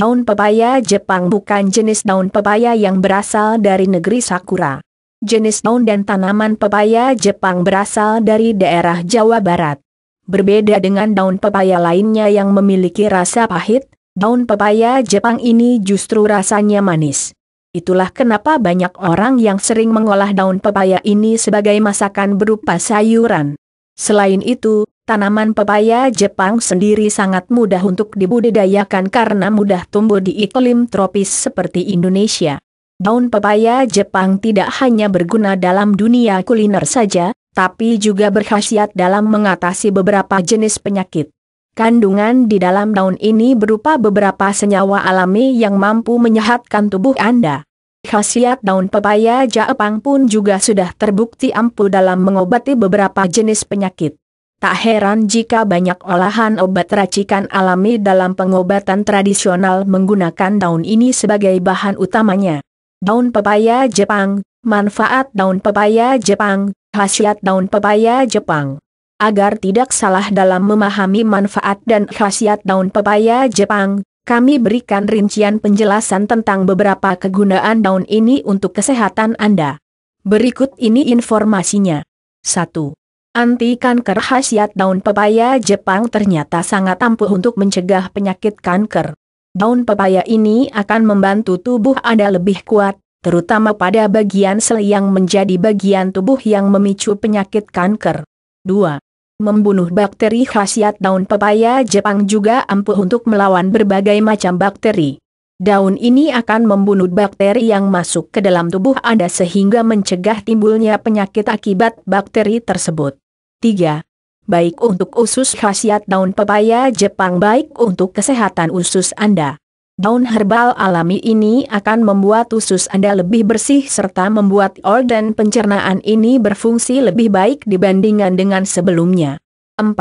Daun pepaya Jepang bukan jenis daun pepaya yang berasal dari negeri Sakura. Jenis daun dan tanaman pepaya Jepang berasal dari daerah Jawa Barat. Berbeda dengan daun pepaya lainnya yang memiliki rasa pahit, daun pepaya Jepang ini justru rasanya manis. Itulah kenapa banyak orang yang sering mengolah daun pepaya ini sebagai masakan berupa sayuran. Selain itu, Tanaman pepaya Jepang sendiri sangat mudah untuk dibudidayakan karena mudah tumbuh di iklim tropis seperti Indonesia. Daun pepaya Jepang tidak hanya berguna dalam dunia kuliner saja, tapi juga berkhasiat dalam mengatasi beberapa jenis penyakit. Kandungan di dalam daun ini berupa beberapa senyawa alami yang mampu menyehatkan tubuh Anda. Khasiat daun pepaya Jepang pun juga sudah terbukti ampuh dalam mengobati beberapa jenis penyakit. Tak heran jika banyak olahan obat racikan alami dalam pengobatan tradisional menggunakan daun ini sebagai bahan utamanya. Daun pepaya Jepang, manfaat daun pepaya Jepang, khasiat daun pepaya Jepang. Agar tidak salah dalam memahami manfaat dan khasiat daun pepaya Jepang, kami berikan rincian penjelasan tentang beberapa kegunaan daun ini untuk kesehatan Anda. Berikut ini informasinya. 1. Anti kanker khasiat daun pepaya Jepang ternyata sangat ampuh untuk mencegah penyakit kanker. Daun pepaya ini akan membantu tubuh Anda lebih kuat, terutama pada bagian sel yang menjadi bagian tubuh yang memicu penyakit kanker. 2. Membunuh bakteri khasiat daun pepaya Jepang juga ampuh untuk melawan berbagai macam bakteri daun ini akan membunuh bakteri yang masuk ke dalam tubuh Anda sehingga mencegah timbulnya penyakit akibat bakteri tersebut. 3. Baik untuk usus khasiat daun pepaya Jepang baik untuk kesehatan usus Anda. Daun herbal alami ini akan membuat usus Anda lebih bersih serta membuat organ pencernaan ini berfungsi lebih baik dibandingkan dengan sebelumnya. 4.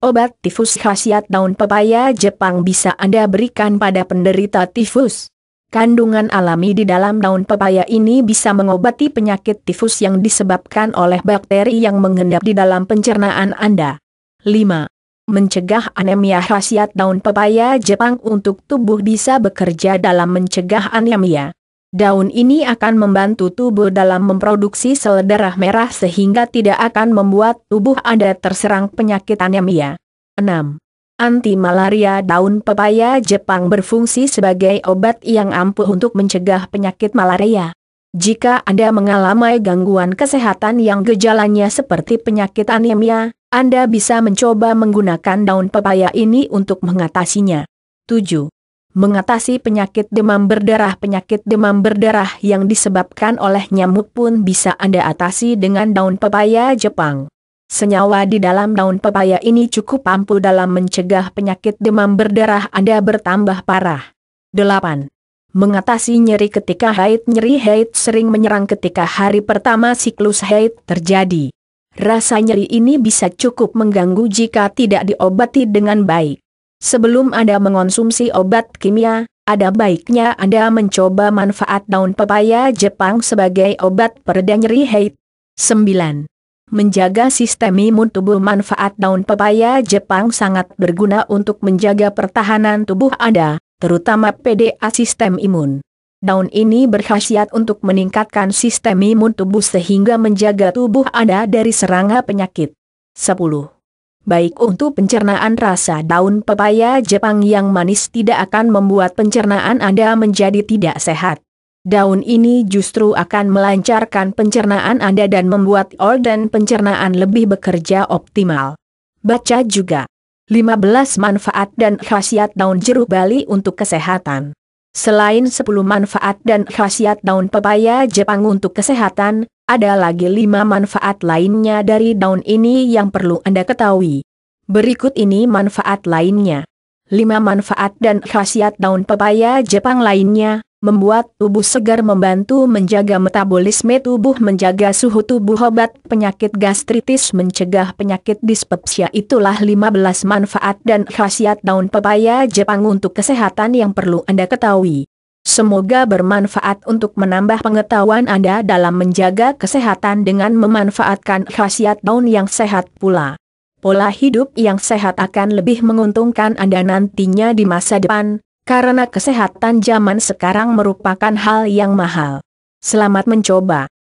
Obat tifus khasiat daun pepaya Jepang bisa Anda berikan pada penderita tifus. Kandungan alami di dalam daun pepaya ini bisa mengobati penyakit tifus yang disebabkan oleh bakteri yang mengendap di dalam pencernaan Anda. 5. Mencegah anemia khasiat daun pepaya Jepang untuk tubuh bisa bekerja dalam mencegah anemia. Daun ini akan membantu tubuh dalam memproduksi sel darah merah sehingga tidak akan membuat tubuh Anda terserang penyakit anemia. 6. Anti-malaria daun pepaya Jepang berfungsi sebagai obat yang ampuh untuk mencegah penyakit malaria. Jika Anda mengalami gangguan kesehatan yang gejalanya seperti penyakit anemia, Anda bisa mencoba menggunakan daun pepaya ini untuk mengatasinya. 7. Mengatasi penyakit demam berdarah Penyakit demam berdarah yang disebabkan oleh nyamuk pun bisa Anda atasi dengan daun pepaya Jepang. Senyawa di dalam daun pepaya ini cukup ampuh dalam mencegah penyakit demam berdarah Anda bertambah parah. 8. Mengatasi nyeri ketika haid Nyeri haid sering menyerang ketika hari pertama siklus haid terjadi. Rasa nyeri ini bisa cukup mengganggu jika tidak diobati dengan baik. Sebelum Anda mengonsumsi obat kimia, ada baiknya Anda mencoba manfaat daun pepaya Jepang sebagai obat pereda nyeri haid. 9. Menjaga sistem imun tubuh Manfaat daun pepaya Jepang sangat berguna untuk menjaga pertahanan tubuh Anda, terutama PDA sistem imun. Daun ini berkhasiat untuk meningkatkan sistem imun tubuh sehingga menjaga tubuh Anda dari serangga penyakit. 10 baik untuk pencernaan rasa daun pepaya Jepang yang manis tidak akan membuat pencernaan Anda menjadi tidak sehat. Daun ini justru akan melancarkan pencernaan Anda dan membuat organ pencernaan lebih bekerja optimal. Baca juga 15 manfaat dan khasiat daun jeruk Bali untuk kesehatan. Selain 10 manfaat dan khasiat daun pepaya Jepang untuk kesehatan, ada lagi lima manfaat lainnya dari daun ini yang perlu Anda ketahui. Berikut ini manfaat lainnya. Lima manfaat dan khasiat daun pepaya Jepang lainnya, membuat tubuh segar membantu menjaga metabolisme tubuh menjaga suhu tubuh obat penyakit gastritis mencegah penyakit dispepsia itulah 15 manfaat dan khasiat daun pepaya Jepang untuk kesehatan yang perlu Anda ketahui. Semoga bermanfaat untuk menambah pengetahuan Anda dalam menjaga kesehatan dengan memanfaatkan khasiat daun yang sehat pula. Pola hidup yang sehat akan lebih menguntungkan Anda nantinya di masa depan, karena kesehatan zaman sekarang merupakan hal yang mahal. Selamat mencoba.